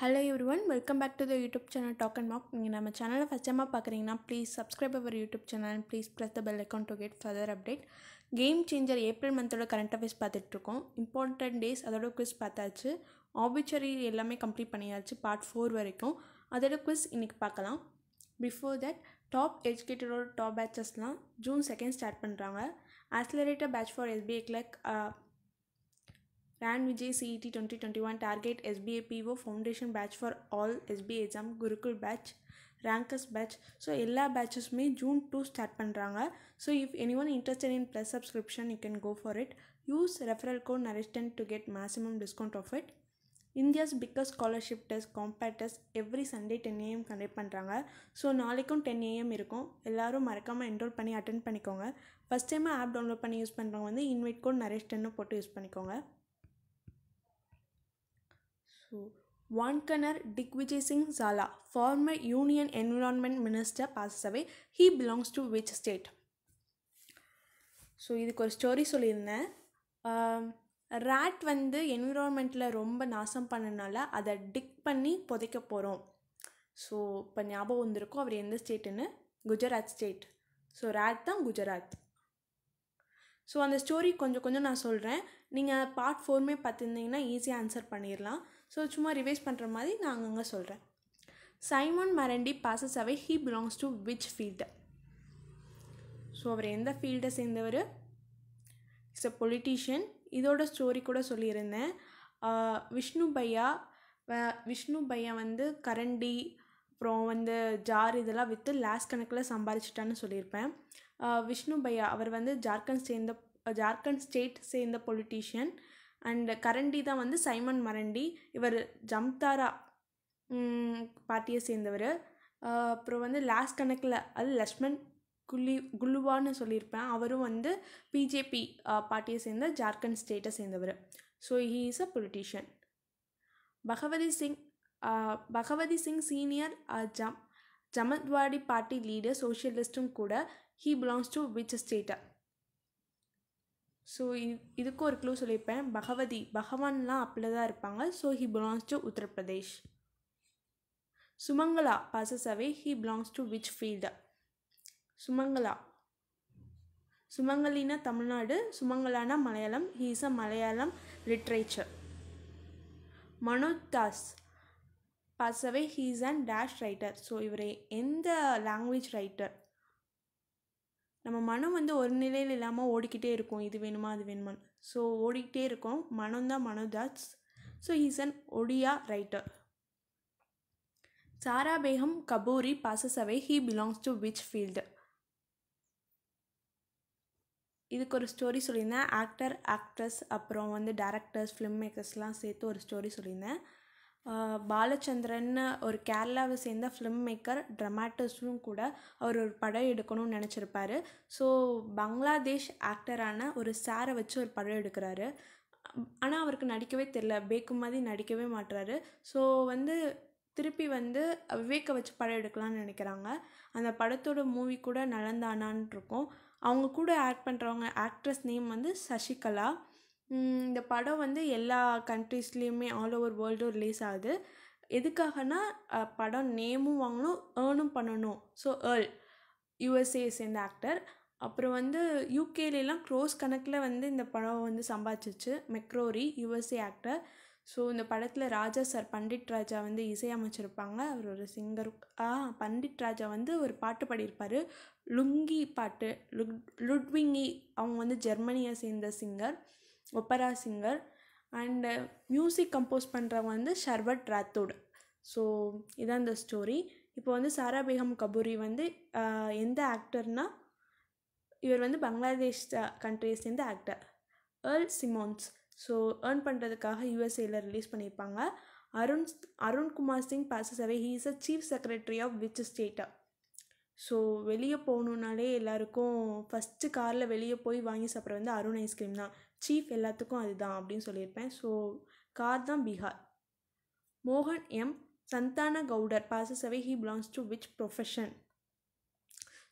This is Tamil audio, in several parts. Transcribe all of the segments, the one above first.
Hello everyone welcome back to the YouTube channel talk and mock நீங்கள் நம்ம சேனலை ஃபஸ்ட் பார்க்குறீங்கன்னா please subscribe our YouTube channel please press the bell account to get further update game changer April மந்தோட கரண்ட் அஃபேர்ஸ் பார்த்துட்ருக்கோம் இம்பார்ட்டன்ட் டேஸ் அதோட குவிஸ் பார்த்தாச்சு ஆபிச்சரி எல்லாமே கம்ப்ளீட் பண்ணியாச்சு பார்ட் ஃபோர் வரைக்கும் அதோட குவிஸ் இன்றைக்கி பார்க்கலாம் பிஃபோர் தட் டாப் எஜுகேட்டரோட டாப் பேச்சஸ்லாம் ஜூன் செகண்ட் ஸ்டார்ட் பண்ணுறாங்க accelerator batch for SBI clerk Ran Vijay CET twenty Target SBA PO Foundation Batch for All SBA Exam Gurukul Batch rankers batch so எல்லா பேட்சஸுமே ஜூன் டூ ஸ்டார்ட் பண்ணுறாங்க so if anyone interested in plus subscription you can go for it use referral code நரிஸ்டன் to get maximum discount of it India's biggest scholarship test compact every Sunday ten AM conduct பண்ணுறாங்க ஸோ நாளைக்கும் டென் ஏஎம் இருக்கும் எல்லோரும் மறக்காமல் என்ரோல் பண்ணி அட்டன் பண்ணிக்கோங்க ஃபஸ்ட் டைம் ஆப் டவுன்லோட் பண்ணி யூஸ் பண்ணுறவங்க வந்து இன்வைட் கோட் நரேஷ் போட்டு யூஸ் பண்ணிக்கோங்க Digvijay Singh Zala, former Union Environment Minister, passes away. He belongs to which state? So இதுக்கு ஒரு ஸ்டோரி சொல்லியிருந்தேன் ரேட் வந்து என்விரான்மெண்ட்டில் ரொம்ப நாசம் பண்ணனால அதை டிக் பண்ணி புதைக்க போகிறோம் ஸோ இப்போ ஞாபகம் வந்திருக்கும் அவர் எந்த ஸ்டேட்டுன்னு குஜராத் ஸ்டேட் ஸோ ரேட் தான் குஜராத் ஸோ அந்த ஸ்டோரி கொஞ்சம் கொஞ்சம் நான் சொல்கிறேன் நீங்கள் பார்ட் ஃபோர்மே பார்த்துருந்தீங்கன்னா ஈஸியாக ஆன்சர் பண்ணிடலாம் ஸோ சும்மா ரிவைஸ் பண்ணுற மாதிரி நான் அங்கங்கே சொல்கிறேன் Simon Marandi passes away he belongs to which field so அவர் எந்த ஃபீல்டை சேர்ந்தவர் இட்ஸ் அ பொலிட்டீஷியன் இதோட ஸ்டோரி கூட சொல்லியிருந்தேன் விஷ்ணு பையா விஷ்ணு பையா வந்து கரண்டி அப்புறம் வந்து ஜார் இதெல்லாம் விற்று லாஸ்ட் கணக்கில் சம்பாரிச்சிட்டான்னு சொல்லியிருப்பேன் விஷ்ணு பையா அவர் வந்து ஜார்க்கண்ட் சேர்ந்த ஜார்க்கண்ட் ஸ்டேட் சேர்ந்த பொலிட்டீஷியன் அண்ட் கரண்டி தான் வந்து சைமன் மரண்டி இவர் ஜம்தாரா பார்ட்டியை சேர்ந்தவர் அப்புறம் வந்து லாஸ்ட் கணக்கில் அது லக்ஷ்மண் குல்லி குல்லுவான்னு சொல்லியிருப்பேன் அவரும் வந்து பிஜேபி பார்ட்டியை சேர்ந்த ஜார்க்கண்ட் ஸ்டேட்டை சேர்ந்தவர் so he is a politician Bhagavathi Singh Bhagavathi Singh senior Zam ஜமத்வாடி party leader சோஷியலிஸ்ட்டும் கூட ஹீ பிலாங்ஸ் டு விச் ஸ்டேட்டை ஸோ இதுக்கு ஒரு க்ளூ சொல்லியிருப்பேன் பகவதி பகவான்லாம் அப்படில தான் இருப்பாங்க so he belongs to Uttar Pradesh Sumangala bosses away he belongs to which field Sumangala சுமங்கலினா Tamil Nadu சுமங்கலானா Malayalam he is a Malayalam literature Manoj Das pass away he is and dash writer so இவர் எந்த லாங்குவேஜ் ரைட்டர் நம்ம மனம் வந்து ஒரு நிலையில் இல்லாமல் ஓடிக்கிட்டே இருக்கும் இது வேணுமா அது வேணுமா ஸோ ஓடிக்கிட்டே இருக்கோம் மனம்தான் Manodas so he's an Odia writer Sara Begum Kapuri passes away he belongs to which field இதுக்கு ஒரு ஸ்டோரி சொல்லியிருந்தேன் ஆக்டர் ஆக்ட்ரஸ் அப்புறம் வந்து டேரக்டர்ஸ் ஃபிலிம் மேக்கர்ஸ்லாம் சேர்த்து ஒரு ஸ்டோரி சொல்லியிருந்தேன் பாலச்சந்திரன் ஒரு கேரளாவை சேர்ந்த ஃபிலிம் மேக்கர் ட்ரமாட்டிஸ்டும் கூட அவர் ஒரு படம் எடுக்கணும்னு நினச்சிருப்பாரு ஸோ பங்களாதேஷ் ஆக்டரான ஒரு சாரை வச்சு ஒரு படம் எடுக்கிறாரு ஆனால் அவருக்கு நடிக்கவே தெரில பேக்கு மாதிரி நடிக்கவே மாட்டுறாரு ஸோ வந்து திருப்பி வந்து விவேக்கை வச்சு படம் எடுக்கலாம்னு நினைக்கிறாங்க அந்த படத்தோட மூவி கூட நலந்தானான் இருக்கும் அவங்க கூட ஆட் பண்ணுறவங்க ஆக்ட்ரஸ் நேம் வந்து சசிகலா இந்த படம் வந்து எல்லா கண்ட்ரீஸ்லேயுமே ஆல் ஓவர் வேர்ல்டும் ரிலீஸ் ஆகுது எதுக்காகனா படம் நேமும் வாங்கணும் ஏர்னும் பண்ணணும் ஸோ ஏர்ல் யூஎஸ்ஏ சேர்ந்த ஆக்டர் அப்புறம் வந்து யூகேலெலாம் க்ரோஸ் கணக்கில் வந்து இந்த படம் வந்து சம்பாதிச்சிச்சு மெக்ரோரி யுஎஸ்ஏ ஆக்டர் ஸோ இந்த படத்தில் ராஜா சார் பண்டிட் ராஜா வந்து இசையமைச்சிருப்பாங்க அவர் ஒரு சிங்கர் ஆ பண்டிட் ராஜா வந்து ஒரு பாட்டு பாடியிருப்பார் லுங்கி பாட்டு லுட் லுட்விங்கி அவங்க வந்து ஜெர்மனியை சேர்ந்த singer opera singer and music compose பண்ணுறவங்க வந்து ஷர்பட் ராத்தோட் ஸோ இதான் இந்த ஸ்டோரி இப்போ வந்து சாரா பேகம் கபூரி வந்து எந்த ஆக்டர்னால் இவர் வந்து பங்களாதேஷ் கண்ட்ரியை சேர்ந்த actor Earl Simmons so earn பண்ணுறதுக்காக யூஎஸ்ஏயில் ரிலீஸ் பண்ணியிருப்பாங்க Arun Arunkumar Singh bosses away he is a chief secretary of which ஸ்டேட்டா so வெளியே போகணுன்னாலே எல்லாருக்கும் ஃபஸ்ட்டு காரில் வெளியே போய் வாங்கி சாப்பிட்றது வந்து அருண் ஐஸ்கிரீம் தான் சீஃப் எல்லாத்துக்கும் அதுதான் அப்படின்னு சொல்லியிருப்பேன் ஸோ கார் தான் பீகார் மோகன் M Shantana Goudar passes away he belongs to which profession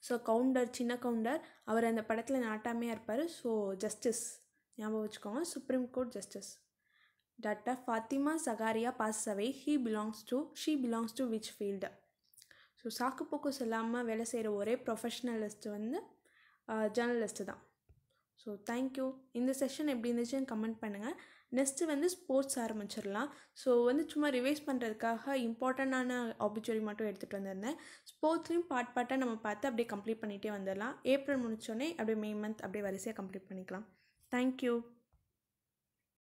so Gounder சின்ன கவுண்டர் அவர் அந்த படத்தில் நாட்டாமையாக இருப்பார் ஸோ ஜஸ்டிஸ் ஞாபகம் வச்சுக்கோங்க supreme court justice doctor Fathima Zakaria passes away he belongs to she belongs to which field so சாக்குப்போக்கு சொல்லாமல் வேலை செய்கிற ஒரே ப்ரொஃபஷ்னலிஸ்ட் வந்து ஜேர்னலிஸ்ட்டு தான் ஸோ தேங்க்யூ இந்த செஷன் எப்படி இருந்துச்சுன்னு கமெண்ட் பண்ணுங்கள் நெக்ஸ்ட்டு வந்து ஸ்போர்ட்ஸ் ஆரம்பிச்சிடலாம் ஸோ வந்து சும்மா ரிவைஸ் பண்ணுறதுக்காக இம்பார்ட்டண்ட்டான ஆப்பர்ச்சுனிட்டி மட்டும் எடுத்துகிட்டு வந்திருந்தேன் ஸ்போர்ட்ஸ்லையும் பார்ட் பார்ட்டாக நம்ம பார்த்து அப்படியே கம்ப்ளீட் பண்ணிகிட்டே வந்துடலாம் ஏப்ரல் முடிச்சோடனே அப்படியே மே மந்த் அப்படியே வரிசையாக கம்ப்ளீட் பண்ணிக்கலாம் தேங்க்யூ